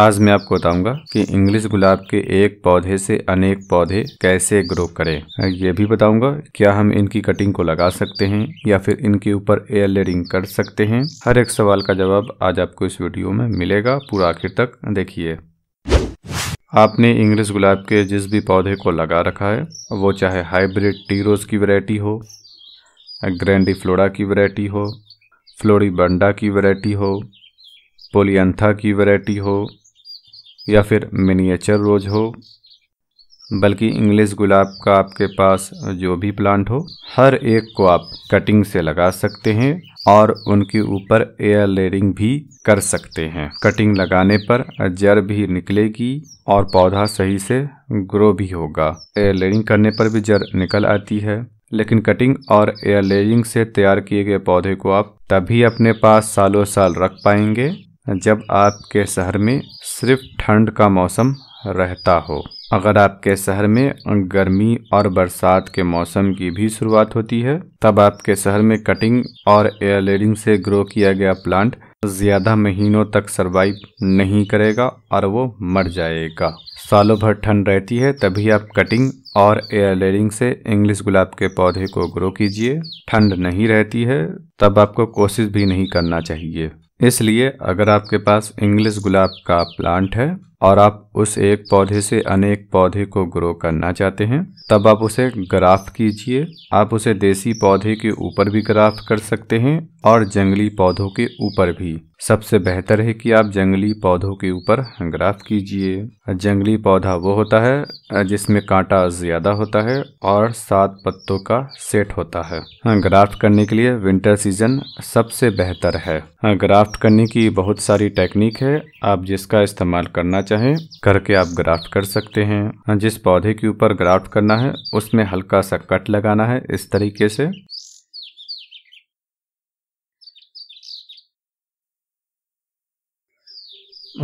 आज मैं आपको बताऊंगा कि इंग्लिश गुलाब के एक पौधे से अनेक पौधे कैसे ग्रो करें ये भी बताऊंगा क्या हम इनकी कटिंग को लगा सकते हैं या फिर इनके ऊपर एयर लेडिंग कर सकते हैं हर एक सवाल का जवाब आज आपको इस वीडियो में मिलेगा पूरा आखिर तक देखिए आपने इंग्लिश गुलाब के जिस भी पौधे को लगा रखा है वो चाहे हाइब्रिड टी रोज़ की वरायटी हो ग्रैंडी फ्लोरा की वरायटी हो फ्लोरीबंडा की वरायटी हो पोलियंथा की वरायटी हो या फिर मिनिएचर रोज हो बल्कि इंग्लिश गुलाब का आपके पास जो भी प्लांट हो हर एक को आप कटिंग से लगा सकते हैं और उनके ऊपर एयर लेयरिंग भी कर सकते हैं कटिंग लगाने पर जड़ भी निकलेगी और पौधा सही से ग्रो भी होगा एयर लेयरिंग करने पर भी जड़ निकल आती है लेकिन कटिंग और एयर लेयरिंग से तैयार किए गए पौधे को आप तभी अपने पास सालों साल रख पाएंगे जब आपके शहर में सिर्फ ठंड का मौसम रहता हो अगर आपके शहर में गर्मी और बरसात के मौसम की भी शुरुआत होती है तब आपके शहर में कटिंग और एयरलेडिंग से ग्रो किया गया प्लांट ज़्यादा महीनों तक सरवाइव नहीं करेगा और वो मर जाएगा सालों भर ठंड रहती है तभी आप कटिंग और एयरलेडिंग से इंग्लिश गुलाब के पौधे को ग्रो कीजिए ठंड नहीं रहती है तब आपको कोशिश भी नहीं करना चाहिए इसलिए अगर आपके पास इंग्लिश गुलाब का प्लांट है और आप उस एक पौधे से अनेक पौधे को ग्रो करना चाहते हैं तब आप उसे ग्राफ्ट कीजिए आप उसे देसी पौधे के ऊपर भी ग्राफ्ट कर सकते हैं और जंगली पौधों के ऊपर भी सबसे बेहतर है कि आप जंगली पौधों के ऊपर ग्राफ कीजिए जंगली पौधा वो होता है जिसमें कांटा ज़्यादा होता है और सात पत्तों का सेट होता है ग्राफ्ट करने के लिए विंटर सीजन सबसे बेहतर है ग्राफ्ट करने की बहुत सारी टेक्निक है आप जिसका इस्तेमाल करना चाहें करके आप ग्राफ्ट कर सकते हैं जिस पौधे के ऊपर ग्राफ्ट करना है उसमें हल्का सा कट लगाना है इस तरीके से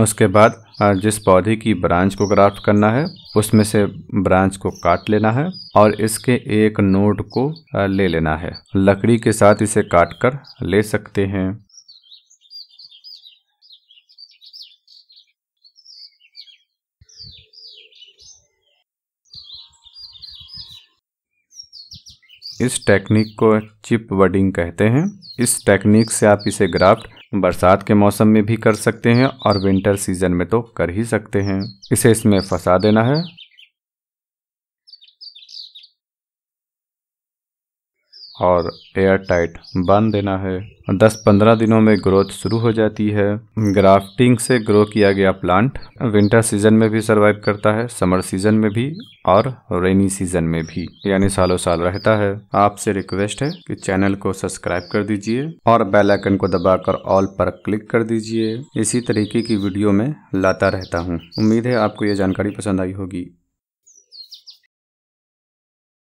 उसके बाद जिस पौधे की ब्रांच को ग्राफ्ट करना है उसमें से ब्रांच को काट लेना है और इसके एक नोड को ले लेना है लकड़ी के साथ इसे काट कर ले सकते हैं इस टेक्निक को चिप वडिंग कहते हैं इस टेक्निक से आप इसे ग्राफ्ट बरसात के मौसम में भी कर सकते हैं और विंटर सीजन में तो कर ही सकते हैं इसे इसमें फंसा देना है और एयर टाइट बांध देना है 10-15 दिनों में ग्रोथ शुरू हो जाती है ग्राफ्टिंग से ग्रो किया गया प्लांट विंटर सीजन में भी सरवाइव करता है समर सीजन में भी और रेनी सीजन में भी यानी सालों साल रहता है आपसे रिक्वेस्ट है कि चैनल को सब्सक्राइब कर दीजिए और बेल आइकन को दबाकर ऑल पर क्लिक कर दीजिए इसी तरीके की वीडियो में लाता रहता हूँ उम्मीद है आपको ये जानकारी पसंद आई होगी